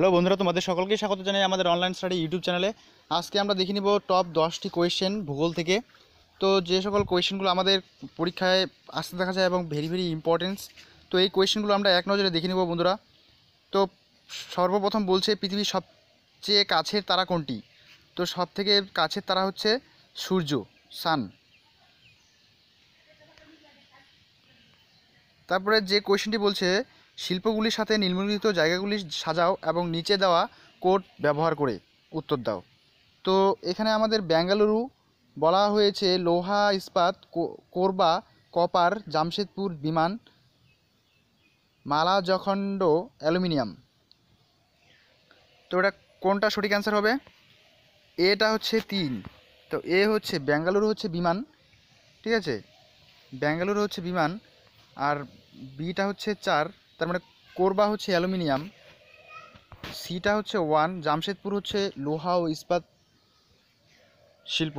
hello বন্ধুরা তোমাদের সকলকে স্বাগত জানাই আমাদের অনলাইন স্টাডি ইউটিউব চ্যানেলে আজকে আমরা দেখে নিব টপ দশটি কোয়েশ্চেন ভূগোল থেকে তো যে সকল কোয়েশ্চেনগুলো আমাদের পরীক্ষায় আসতে দেখা যায় এবং ভেরি ভেরি ইম্পর্টেন্স তো এই কোয়েশ্চেনগুলো আমরা এক নজরে দেখে নিব বন্ধুরা তো সর্বপ্রথম বলছে পৃথিবীর সবচেয়ে কাছের তারা কোনটি তো সব থেকে কাছের তারা হচ্ছে সূর্য সান তারপরে যে কোয়েশ্চেনটি বলছে শিল্পগুলির সাথে নিম্নলিখিত জায়গাগুলি সাজাও এবং নিচে দেওয়া কোড ব্যবহার করে উত্তর দাও তো এখানে আমাদের বেঙ্গালুরু বলা হয়েছে লোহা ইস্পাত কোরবা কপার জামশেদপুর বিমান মালা জখণ্ড অ্যালুমিনিয়াম তো এটা কোনটা সঠিক অ্যান্সার হবে এটা হচ্ছে তিন তো এ হচ্ছে বেঙ্গালুরু হচ্ছে বিমান ঠিক আছে বেঙ্গালুরু হচ্ছে বিমান আর বিটা হচ্ছে চার তার মানে কোরবা হচ্ছে অ্যালুমিনিয়াম সিটা হচ্ছে ওয়ান জামশেদপুর হচ্ছে লোহা ও ইস্পাত শিল্প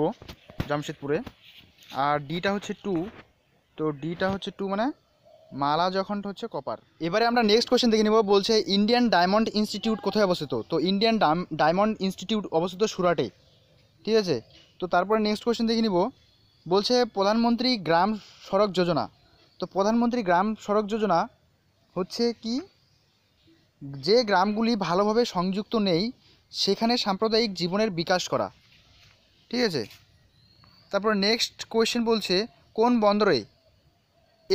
জামশেদপুরে আর ডিটা হচ্ছে টু তো ডিটা হচ্ছে টু মানে মালা যখন হচ্ছে কপার এবারে আমরা নেক্সট কোয়েশ্চেন দেখে নেব বলছে ইন্ডিয়ান ডায়মন্ড ইনস্টিটিউট কোথায় অবস্থিত তো ইন্ডিয়ান ডায়মন্ড ইনস্টিটিউট অবস্থিত সুরাটে ঠিক আছে তো তারপরে নেক্সট কোয়েশ্চেন দেখে নিব বলছে প্রধানমন্ত্রী গ্রাম সড়ক যোজনা তো প্রধানমন্ত্রী গ্রাম সড়ক যোজনা হচ্ছে কি যে গ্রামগুলি ভালোভাবে সংযুক্ত নেই সেখানে সাম্প্রদায়িক জীবনের বিকাশ করা ঠিক আছে তারপর নেক্সট কোয়েশ্চেন বলছে কোন বন্দরে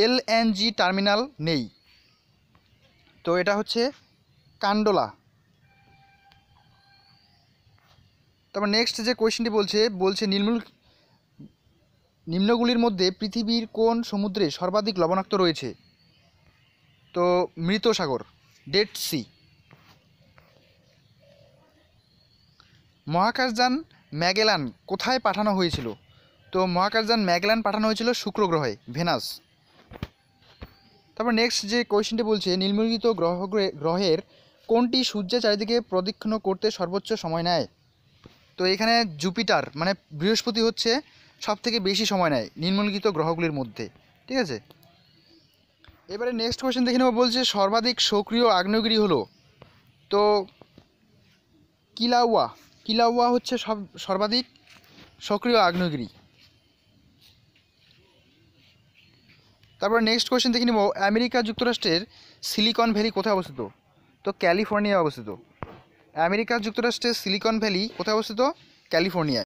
এল টার্মিনাল নেই তো এটা হচ্ছে কান্ডোলা তারপর নেক্সট যে কোয়েশ্চেনটি বলছে বলছে নির্মূল নিম্নগুলির মধ্যে পৃথিবীর কোন সমুদ্রে সর্বাধিক লবণাক্ত রয়েছে তো মৃত সাগর ডেড সি মহাকাশযান ম্যাগেলান কোথায় পাঠানো হয়েছিল তো মহাকাশযান ম্যাগেলান পাঠানো হয়েছিল শুক্র গ্রহে ভেনাস তারপর নেক্সট যে কোয়েশ্চেনটি বলছে নীলমূলিত গ্রহ গ্রহের কোনটি সূর্যের চারিদিকে প্রদক্ষিণ করতে সর্বোচ্চ সময় নেয় তো এখানে জুপিটার মানে বৃহস্পতি হচ্ছে সবথেকে বেশি সময় নেয় নিম্নলিখিত গ্রহগুলির মধ্যে ঠিক আছে এবারে নেক্সট কোয়েশ্চেন দেখে নেব বলছে সর্বাধিক সক্রিয় আগ্নেয়গিরি হলো তো কিলাউয়া কিলাউয়া হচ্ছে সব সর্বাধিক সক্রিয় আগ্নেয়গিরি তারপর নেক্সট কোয়েশ্চেন দেখে নেব আমেরিকা যুক্তরাষ্ট্রের সিলিকন ভ্যালি কোথায় অবস্থিত তো ক্যালিফোর্নিয়ায় অবস্থিত আমেরিকা যুক্তরাষ্ট্রের সিলিকন ভ্যালি কোথায় অবস্থিত ক্যালিফোর্নিয়ায়